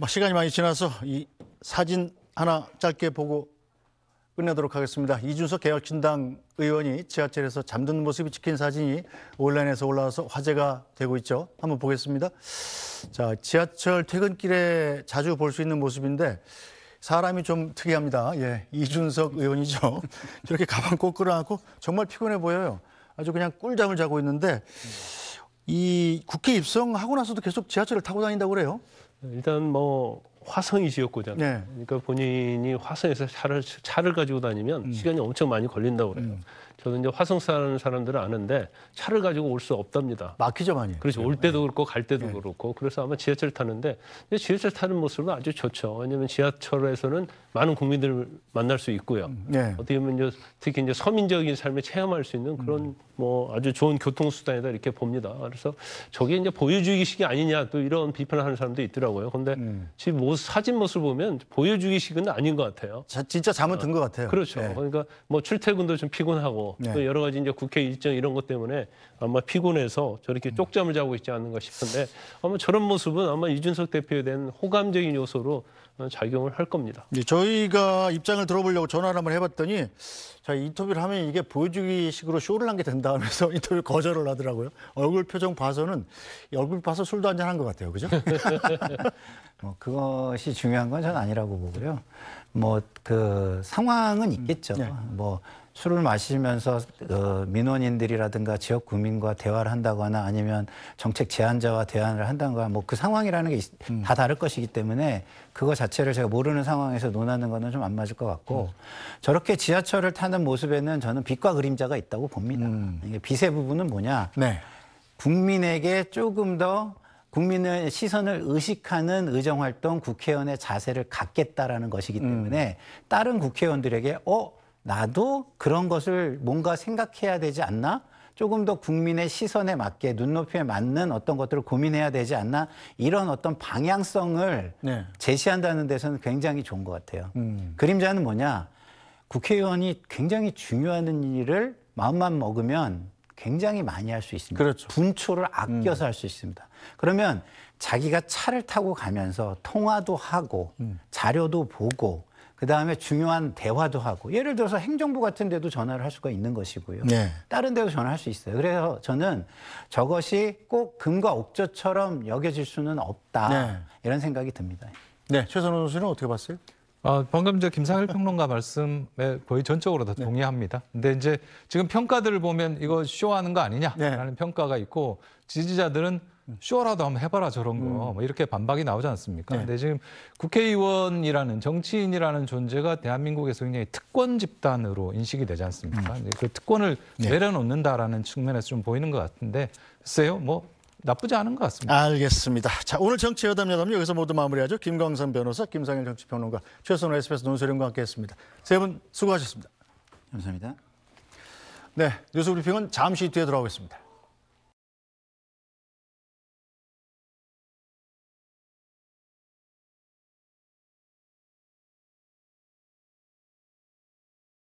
뭐 시간이 많이 지나서 이 사진 하나 짧게 보고 끝내도록 하겠습니다. 이준석 개혁신당 의원이 지하철에서 잠든 모습이 찍힌 사진이 온라인에서 올라와서 화제가 되고 있죠. 한번 보겠습니다. 자, 지하철 퇴근길에 자주 볼 수 있는 모습인데 사람이 좀 특이합니다. 예, 이준석 의원이죠. 저렇게 가방 꼭 끌어안고 정말 피곤해 보여요. 아주 그냥 꿀잠을 자고 있는데 이 국회 입성하고 나서도 계속 지하철을 타고 다닌다고 그래요. 일단 뭐 화성이 지역구잖아요. 네. 그러니까 본인이 화성에서 차를 차를 가지고 다니면 음. 시간이 엄청 많이 걸린다고 그래요. 음. 저는 이제 화성 사는 사람들은 아는데 차를 가지고 올 수 없답니다. 막히죠 많이. 그렇죠. 올 네. 때도 그렇고 갈 때도 네. 그렇고 그래서 아마 지하철 타는데 지하철 타는 모습은 아주 좋죠. 왜냐하면 지하철에서는 많은 국민들을 만날 수 있고요. 음. 네. 어떻게 보면 이제 특히 이제 서민적인 삶을 체험할 수 있는 그런 음. 뭐 아주 좋은 교통수단이다 이렇게 봅니다. 그래서 저게 이제 보여주기식이 아니냐 또 이런 비판을 하는 사람도 있더라고요. 근데 음. 지금 뭐 사진 모습을 보면 보여주기식은 아닌 것 같아요. 자, 진짜 잠은 어. 든것 같아요. 그렇죠. 네. 그러니까 뭐 출퇴근도 좀 피곤하고 네. 또 여러 가지 이제 국회 일정 이런 것 때문에 아마 피곤해서 저렇게 음. 쪽잠을 자고 있지 않는가 싶은데 아마 저런 모습은 아마 이준석 대표에 대한 호감적인 요소로 어, 작용을 할 겁니다. 네, 저희가 입장을 들어보려고 전화를 한번 해봤더니 자, 인터뷰를 하면 이게 보여주기 식으로 쇼를 한 게 된다 하면서 인터뷰 거절을 하더라고요. 얼굴 표정 봐서는 얼굴 봐서 술도 한잔 한 것 같아요. 그죠? 뭐 그것이 중요한 건 전 아니라고 보고요. 뭐 그 상황은 있겠죠. 네. 뭐 술을 마시면서 어, 민원인들이라든가 지역 구민과 대화를 한다거나 아니면 정책 제안자와 대화를 한다거나 뭐 그 상황이라는 게다 음. 다를 것이기 때문에 그거 자체를 제가 모르는 상황에서 논하는 거는 좀 안 맞을 것 같고 음. 저렇게 지하철을 타는 모습에는 저는 빛과 그림자가 있다고 봅니다. 음. 빛의 부분은 뭐냐? 네. 국민에게 조금 더 국민의 시선을 의식하는 의정활동 국회의원의 자세를 갖겠다라는 것이기 음. 때문에 음. 다른 국회의원들에게 어 나도 그런 것을 뭔가 생각해야 되지 않나? 조금 더 국민의 시선에 맞게 눈높이에 맞는 어떤 것들을 고민해야 되지 않나 이런 어떤 방향성을 네. 제시한다는 데서는 굉장히 좋은 것 같아요. 음. 그림자는 뭐냐? 국회의원이 굉장히 중요한 일을 마음만 먹으면 굉장히 많이 할 수 있습니다. 그렇죠. 분초를 아껴서 음. 할수 있습니다. 그러면 자기가 차를 타고 가면서 통화도 하고 음. 자료도 보고 그 다음에 중요한 대화도 하고 예를 들어서 행정부 같은 데도 전화를 할 수가 있는 것이고요. 네. 다른 데도 전화할 수 있어요. 그래서 저는 저것이 꼭 금과 옥조처럼 여겨질 수는 없다 네. 이런 생각이 듭니다. 네, 최선호 선수는 어떻게 봤어요? 아, 방금 저 김상일 평론가 말씀에 거의 전적으로 다 네. 동의합니다. 근데 이제 지금 평가들을 보면 이거 쇼하는 거 아니냐라는 네. 평가가 있고 지지자들은 쇼라도 한번 해봐라 저런 거. 음. 뭐 이렇게 반박이 나오지 않습니까? 네. 근데 지금 국회의원이라는 정치인이라는 존재가 대한민국에서 굉장히 특권 집단으로 인식이 되지 않습니까? 음. 그 특권을 네. 내려놓는다라는 측면에서 좀 보이는 것 같은데 글쎄요, 뭐 나쁘지 않은 것 같습니다. 알겠습니다. 자, 오늘 정치여담 여담 여기서 모두 마무리하죠. 김광선 변호사, 김상일 정치평론가, 최선호 SBS 논설위원과 함께했습니다. 세 분 수고하셨습니다. 감사합니다. 네, 뉴스브리핑은 잠시 뒤에 돌아오겠습니다.